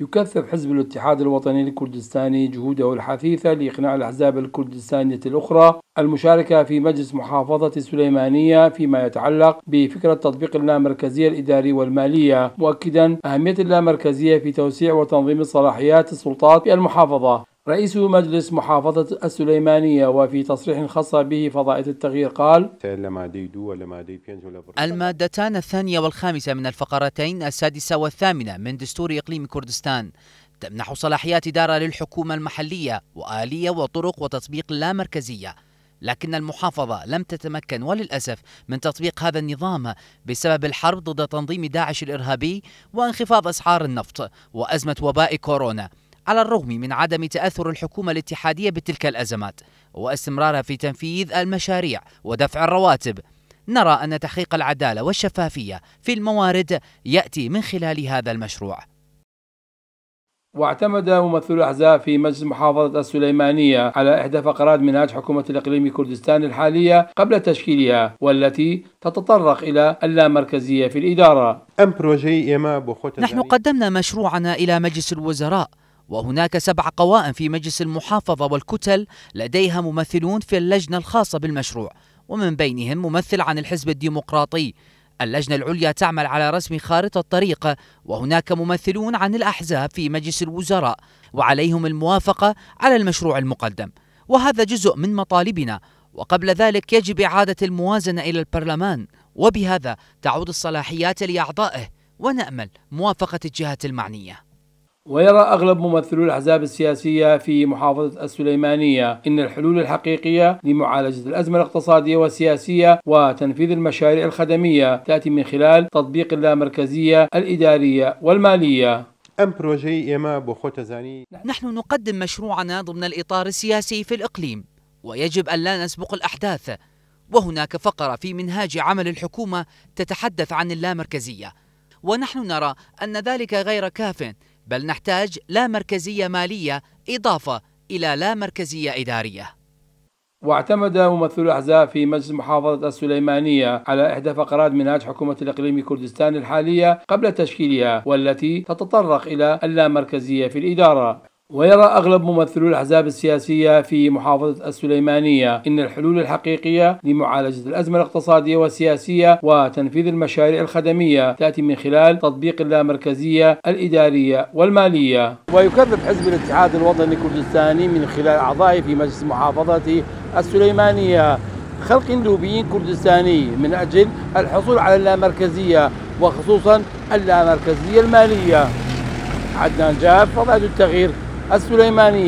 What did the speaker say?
يكثف حزب الاتحاد الوطني الكردستاني جهوده الحثيثة لإقناع الأحزاب الكردستانية الأخرى المشاركة في مجلس محافظة السليمانية فيما يتعلق بفكرة تطبيق اللامركزية الإداري والمالية مؤكدا أهمية اللامركزية في توسيع وتنظيم صلاحيات السلطات في المحافظة رئيس مجلس محافظة السليمانية وفي تصريح خاص به فضائل التغيير قال المادتان الثانية والخامسة من الفقرتين السادسة والثامنة من دستور إقليم كردستان تمنح صلاحيات إدارة للحكومة المحلية وآلية وطرق وتطبيق لا مركزية لكن المحافظة لم تتمكن وللأسف من تطبيق هذا النظام بسبب الحرب ضد تنظيم داعش الإرهابي وانخفاض أسعار النفط وأزمة وباء كورونا على الرغم من عدم تأثر الحكومة الاتحادية بتلك الأزمات واستمرارها في تنفيذ المشاريع ودفع الرواتب نرى أن تحقيق العدالة والشفافية في الموارد يأتي من خلال هذا المشروع واعتمد ممثل الأحزاب في مجلس محافظة السليمانية على إحدى فقرات منهاج حكومة الإقليم كردستان الحالية قبل تشكيلها والتي تتطرق إلى اللامركزية في الإدارة نحن قدمنا مشروعنا إلى مجلس الوزراء وهناك سبع قوائم في مجلس المحافظة والكتل لديها ممثلون في اللجنة الخاصة بالمشروع ومن بينهم ممثل عن الحزب الديمقراطي اللجنة العليا تعمل على رسم خارطة الطريق وهناك ممثلون عن الأحزاب في مجلس الوزراء وعليهم الموافقة على المشروع المقدم وهذا جزء من مطالبنا وقبل ذلك يجب إعادة الموازنة إلى البرلمان وبهذا تعود الصلاحيات لأعضائه ونأمل موافقة الجهات المعنية ويرى أغلب ممثلو الأحزاب السياسية في محافظة السليمانية إن الحلول الحقيقية لمعالجة الأزمة الاقتصادية والسياسية وتنفيذ المشاريع الخدمية تأتي من خلال تطبيق اللامركزية الإدارية والمالية نحن نقدم مشروعنا ضمن الإطار السياسي في الإقليم ويجب أن لا نسبق الأحداث وهناك فقرة في منهاج عمل الحكومة تتحدث عن اللامركزية ونحن نرى أن ذلك غير كافٍ بل نحتاج لا مركزية مالية إضافة إلى لا مركزية إدارية واعتمد ممثل الأحزاب في مجلس محافظة السليمانية على إحدى فقرات منهاج حكومة الإقليم كردستان الحالية قبل تشكيلها والتي تتطرق إلى اللامركزية في الإدارة ويرى أغلب ممثلو الأحزاب السياسية في محافظة السليمانية إن الحلول الحقيقية لمعالجة الأزمة الاقتصادية والسياسية وتنفيذ المشاريع الخدمية تأتي من خلال تطبيق اللامركزية الإدارية والمالية ويكرر حزب الاتحاد الوطني الكردستاني من خلال أعضائه في مجلس محافظة السليمانية خلق لوبي كردستاني من أجل الحصول على اللامركزية وخصوصا اللامركزية المالية عدنان جاف فضائل التغيير السليمانية